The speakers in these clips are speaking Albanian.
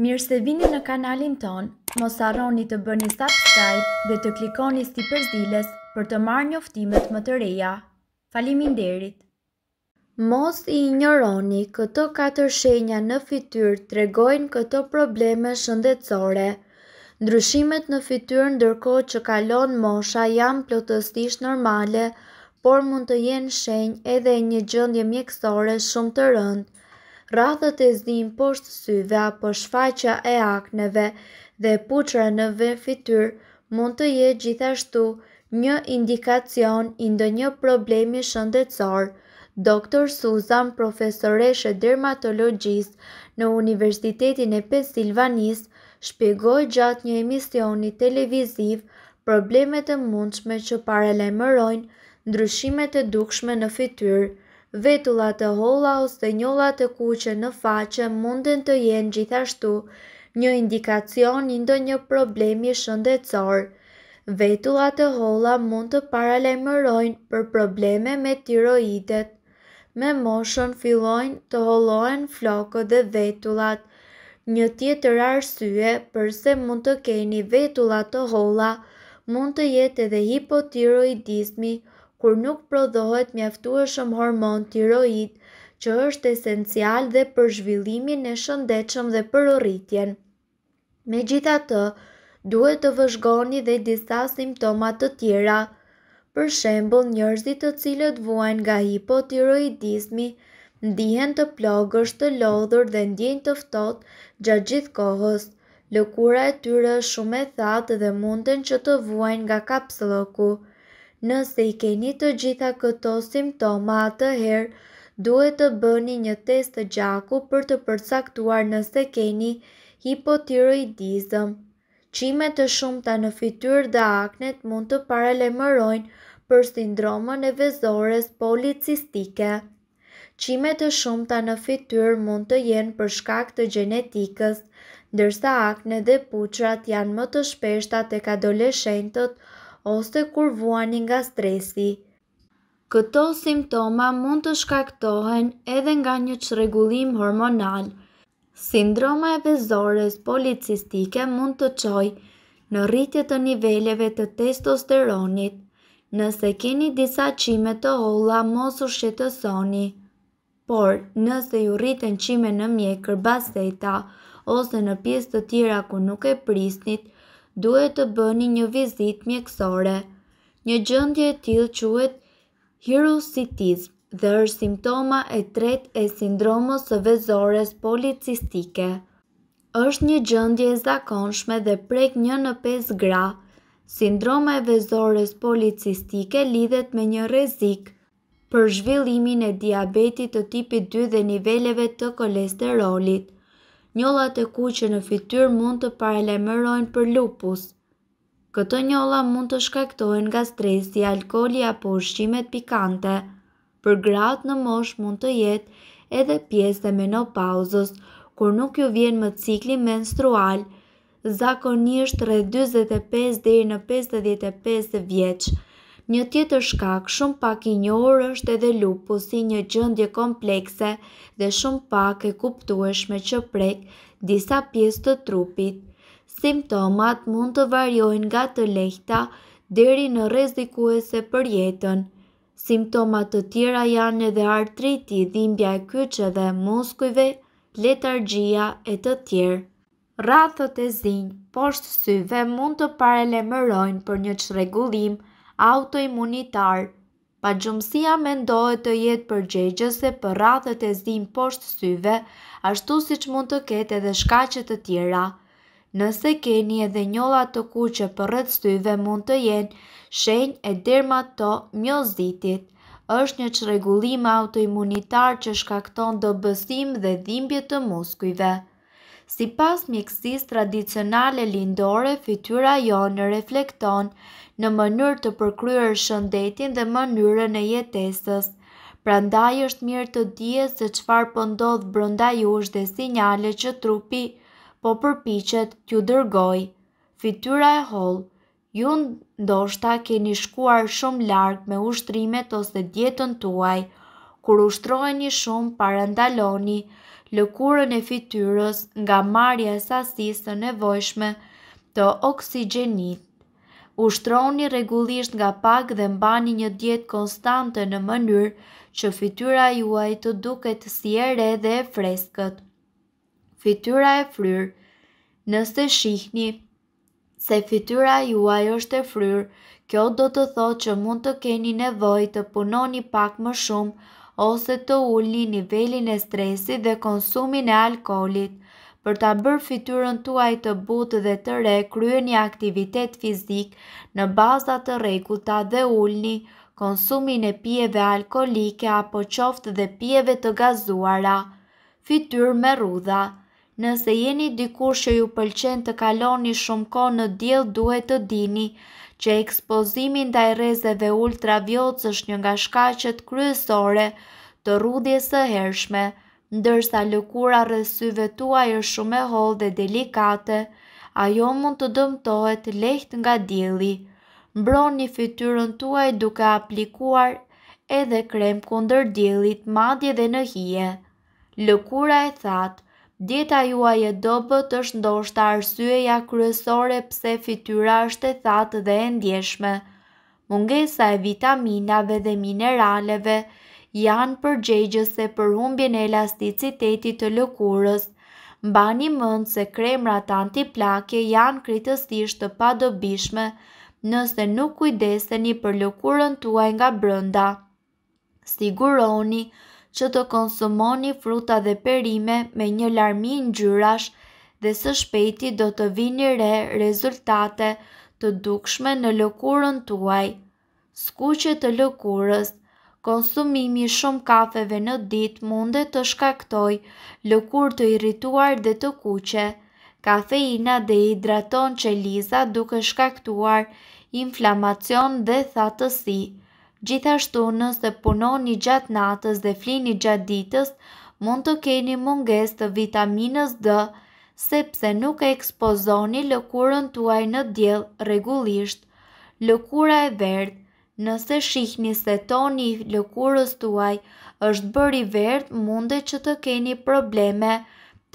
Mirë se vini në kanalin ton, mos arroni të bëni subscribe dhe të klikoni sti përzilës për të marrë një më të reja. Falimin derit! Mos i njëroni, këto 4 shenja në fityr të regojnë këto probleme shëndetsore. Ndryshimet në fityr ndërko që kalon mosha jam plotëstisht normale, por mund të jenë shenjë edhe një gjëndje mjekësore shumë të rëndë rathët e zdim poshtë syve apo shfaqa e akneve dhe puqra në ve fityr mund të je gjithashtu një indikacion ndë një problemi shëndetësor. Dr. Susan, profesoreshe dermatologjisë në Universitetin e Pensilvanis, shpjegoj gjatë një emisioni televiziv problemet e mundshme që paralemërojnë ndryshimet e dukshme në fityrë, vetullat të holla ose të njolla të kuqe në faqe munden të jenë gjithashtu një indikacion i ndonjë problemi shëndetësor. Vetullat të holla mund të paralajmërojnë për probleme me tiroidet. Me moshën fillojnë të hollohen flokët dhe vetullat Një tjetër arsye, përse mund të keni vetullat të holla, mund të jetë edhe hipotiroidizmi, kur nuk prodhohet mjaftueshëm hormon tiroid, që është esencial dhe për zhvillimin e shëndetshëm dhe për rritjen. Megjithatë, duhet të vëzhgoni dhe disa simptoma të tjera. Për shembull, njerëzit të cilët vuajnë nga hipotiroidizmi ndihen të plagës të lodhur dhe ndjen të ftot gjatë gjithë kohës. Lëkura e tyre është shumë e thatë dhe munden që të vuajnë nga kapsloku. Nëse i keni të gjitha këto simptoma atë herë, duhet të bëni një test të gjaku për të përcaktuar nëse keni hipotiroidizëm. Qime të shumta në fityrë dhe aknet mund të paralemërojnë për sindromën e vezores policistike. Qime të shumta në fityrë mund të jenë për shkak të gjenetikës, ndërsa akne dhe puqrat janë më të shpeshta të kadoleshentët, ose kur vuani nga stresi. Këto simptoma mund të shkaktohen edhe nga një çrregullim hormonal. Sindroma e vezores policistike mund të qoj në rritje të niveleve të testosteronit, nëse keni disa qime të holla mos u shqetësoni. Por, nëse ju rriten qime në mjekër baseta ose në pjesë të tjera ku nuk e prisnit, duhet të bëni një vizit mjekësore. Një gjëndje e tilë quet hirusitizm dhe është simptoma e tret e sindromës së vezores policistike. është një gjëndje e zakonshme dhe prek një në 5 gra. Sindroma e vezores policistike lidhet me një rezik për zhvillimin e diabetit të tipit 2 dhe niveleve të kolesterolit njolla të kuqe në fytyr mund të paralajmërojnë për lupus. Këto njolla mund të shkaktohen nga stresi, alkoli apo ushqimet pikante. Për gratë në moshë mund të jetë edhe pjesë e menopauzës, kur nuk ju vjen më cikli menstrual, zakonisht rreth 45 deri në 55 vjeç. Një tjetër shkak shumë pak i njohur është edhe lupusi, një gjendje komplekse dhe shumë pak e kuptueshme që prek disa pjesë të trupit. Simptomat mund të variojnë nga të lehta deri në rrezikuese për jetën. Simptomat të tjera janë edhe artriti, dhimbja e kyçeve, muskujve, letargjia e të tjerë. Rrathët e zinj poshtë syve mund të parelemërojnë për një çrregullim autoimunitar. me mendohet të jetë përgjegjëse për rathët e zim poshtë syve, ashtu si që mund të kete dhe shkacet të tjera. Nëse keni edhe njolla të kuqe për rrët syve mund të jenë shenjë e dermato mjozitit. është një regullim autoimunitar që shkakton do bësim dhe dhimbje të muskujve. Si pas mjekësis tradicionale lindore, fityra jo në reflekton në mënyrë të përkryer shëndetin dhe mënyrën e jetesës. Pra ndaj është mirë të dje se qfar pëndodh po brënda jush dhe sinjale që trupi po përpichet t'ju dërgoj. Fityra e hol, ju ndoshta keni shkuar shumë largë me ushtrimet ose djetën tuaj, kur ushtroheni shumë parandaloni, lëkurën e fityrës nga marja sasisë të nevojshme të oksigenit ushtroni regullisht nga pak dhe mbani një djetë konstante në mënyrë që fityra juaj të duket si e re dhe e freskët. Fityra e fryrë Nëse shihni se fityra juaj është e fryrë, kjo do të thotë që mund të keni nevoj të punoni pak më shumë ose të ulli nivelin e stresi dhe konsumin e alkolit për ta bërë fityrën tuaj të butë dhe të re krye një aktivitet fizik në bazat të rekuta dhe ullni, konsumin e pjeve alkoholike apo qoftë dhe pjeve të gazuara, fityrë me rudha. Nëse jeni dikur që ju pëlqen të kaloni shumë ko në djelë, duhet të dini që ekspozimin dhe rezeve ultravjocë është një nga shkacet kryesore të rudjes së hershme, ndërsa lëkura rësyve tuaj është shumë e hollë dhe delikate, ajo mund të dëmtohet leht nga dili. Mbron një fityrën tuaj duke aplikuar edhe krem kunder dilit madje dhe në hije. Lëkura e thatë, dieta juaj e dobët është ndoshta arsyeja kryesore pse fityra është e thatë dhe e ndjeshme. Mungesa e vitaminave dhe mineraleve janë se për humbjen e elasticitetit të lëkurës. një mund se kremrat antiplake janë kritësisht të padobishme nëse nuk kujdeseni për lëkurën tuaj nga brënda. Siguroni që të konsumoni fruta dhe perime me një larmi në gjyrash dhe së shpejti do të vini re rezultate të dukshme në lëkurën tuaj. Skuqe të lëkurës konsumimi shumë kafeve në dit mundet të shkaktoj lëkur të irrituar dhe të kuqe. Kafeina dhe hidraton që duke shkaktuar inflamacion dhe thatësi. Gjithashtu nëse punoni gjatë natës dhe flini gjatë ditës, mund të keni munges të vitaminës D, sepse nuk e ekspozoni lëkurën tuaj në diell regullisht. Lëkura e verdh Nëse shihni se toni i lëkurës tuaj është bëri vert, munde që të keni probleme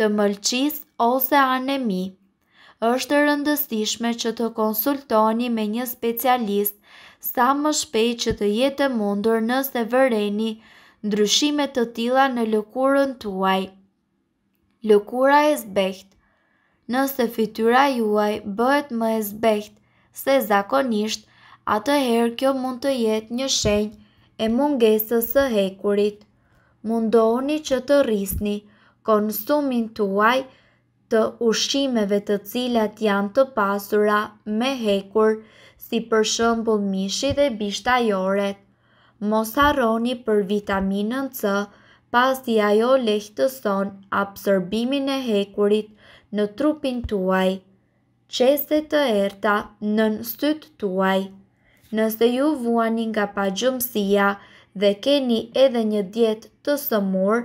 të mëlqis ose anemi. është rëndësishme që të konsultoni me një specialist sa më shpej që të jetë mundur nëse vëreni ndryshime të tila në lëkurën tuaj. Lëkura e zbeht Nëse fityra juaj bëhet më e zbeht, se zakonisht, atëherë herë kjo mund të jetë një shenjë e mungesës së hekurit. Mundoni që të rrisni konsumin tuaj të ushqimeve të cilat janë të pasura me hekur, si për shembull mishi dhe bishtajoret. Mos harroni për vitaminën C, pasi ajo lehtëson absorbimin e hekurit në trupin tuaj. Qese të erta në nëstyt tuaj. Nëse ju vuani nga pagjumësia dhe keni edhe një djetë të sëmur,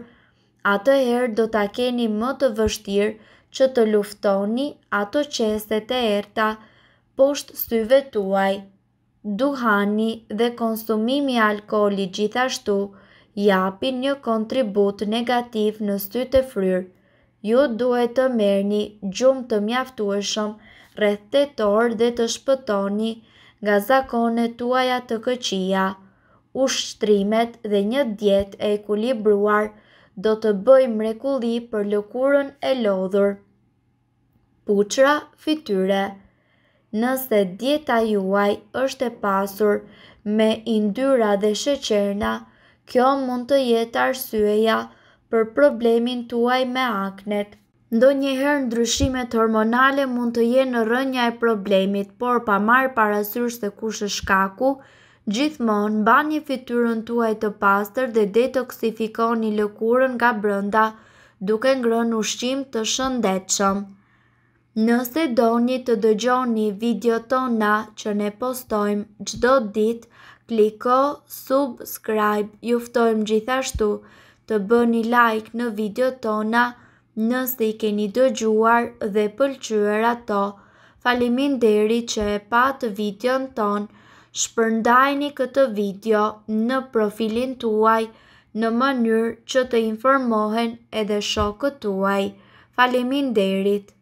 atëherë do të keni më të vështirë që të luftoni ato qeset e erta poshtë syve tuaj. Duhani dhe konsumimi alkoli gjithashtu japin një kontribut negativ në sty të fryrë. Ju duhet të merni gjumë të mjaftueshëm, rrethetor dhe të shpëtoni, nga zakone tuaja të këqia, ushtrimet dhe një djet e ekulibruar do të bëj mrekulli për lëkurën e lodhur. Puqra, fityre Nëse djeta juaj është e pasur me indyra dhe sheqerna, kjo mund të jetë arsyeja për problemin tuaj me aknet. Ndo njëherë ndryshimet hormonale mund të jenë rënja e problemit, por pa marë parasysh se kush është shkaku, gjithmonë mba një fityrën tuaj të pastër dhe detoksifikoni lëkurën nga brënda, duke ngrën ushqim të shëndetshëm. Nëse do një të dëgjoni video tona që ne postojmë gjdo ditë, kliko subscribe, juftojmë gjithashtu të bëni like në video tona nëse i keni dëgjuar dhe pëlqyer ato. Faleminderit që e patë videon ton. Shpërndajni këtë video në profilin tuaj në mënyrë që të informohen edhe shokët tuaj. Faleminderit.